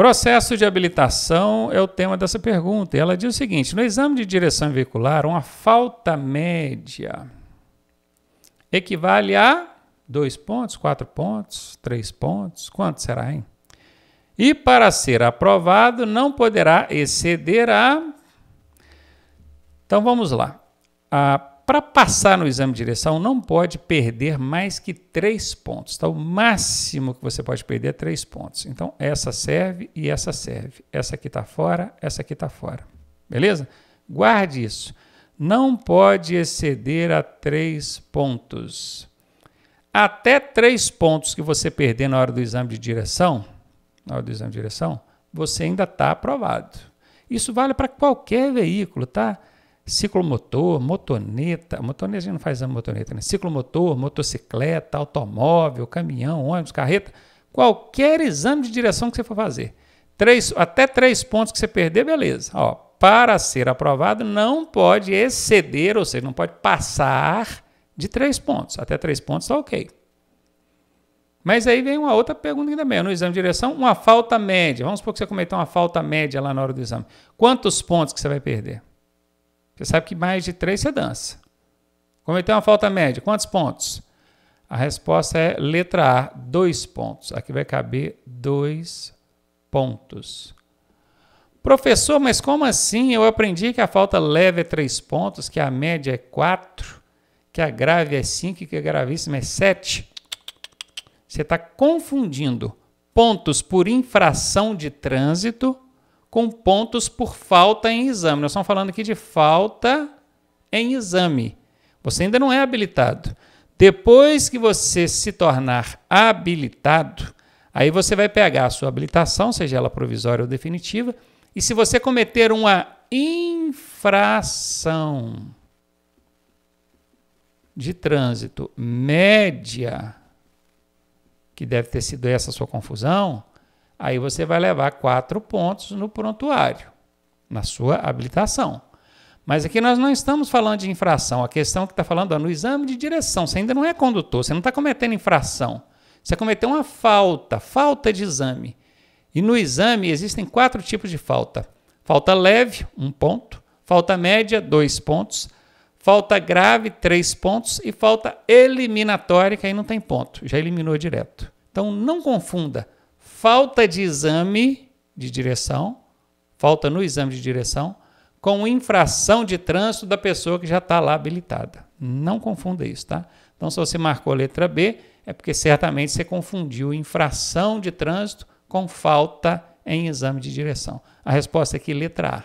Processo de habilitação é o tema dessa pergunta. E ela diz o seguinte: no exame de direção veicular, uma falta média equivale a dois pontos, quatro pontos, três pontos, quanto será, hein? E para ser aprovado, não poderá exceder a. Então vamos lá. A para passar no exame de direção, não pode perder mais que três pontos. Tá? O máximo que você pode perder é três pontos. Então, essa serve e essa serve. Essa aqui está fora, essa aqui está fora. Beleza? Guarde isso. Não pode exceder a três pontos. Até três pontos que você perder na hora do exame de direção, na hora do exame de direção, você ainda está aprovado. Isso vale para qualquer veículo, tá? ciclomotor, motoneta, motoneta a gente não faz exame motoneta, né? Ciclomotor, motocicleta, automóvel, caminhão, ônibus, carreta, qualquer exame de direção que você for fazer. Três, até três pontos que você perder, beleza. Ó, para ser aprovado, não pode exceder, ou seja, não pode passar de três pontos. Até três pontos está ok. Mas aí vem uma outra pergunta também. No exame de direção, uma falta média. Vamos supor que você cometeu uma falta média lá na hora do exame. Quantos pontos que você vai perder? Você sabe que mais de três você dança. Cometeu uma falta média, quantos pontos? A resposta é letra A, dois pontos. Aqui vai caber dois pontos. Professor, mas como assim? Eu aprendi que a falta leve é três pontos, que a média é quatro, que a grave é cinco, e que a gravíssima é sete. Você está confundindo pontos por infração de trânsito com pontos por falta em exame. Nós estamos falando aqui de falta em exame. Você ainda não é habilitado. Depois que você se tornar habilitado, aí você vai pegar a sua habilitação, seja ela provisória ou definitiva, e se você cometer uma infração de trânsito média, que deve ter sido essa sua confusão, Aí você vai levar quatro pontos no prontuário, na sua habilitação. Mas aqui nós não estamos falando de infração. A questão que está falando é no exame de direção, você ainda não é condutor, você não está cometendo infração. Você cometeu uma falta, falta de exame. E no exame existem quatro tipos de falta: falta leve, um ponto, falta média, dois pontos, falta grave, três pontos, e falta eliminatória, que aí não tem ponto, já eliminou direto. Então não confunda falta de exame de direção, falta no exame de direção, com infração de trânsito da pessoa que já está lá habilitada. Não confunda isso, tá? Então, se você marcou a letra B, é porque certamente você confundiu infração de trânsito com falta em exame de direção. A resposta é que letra A.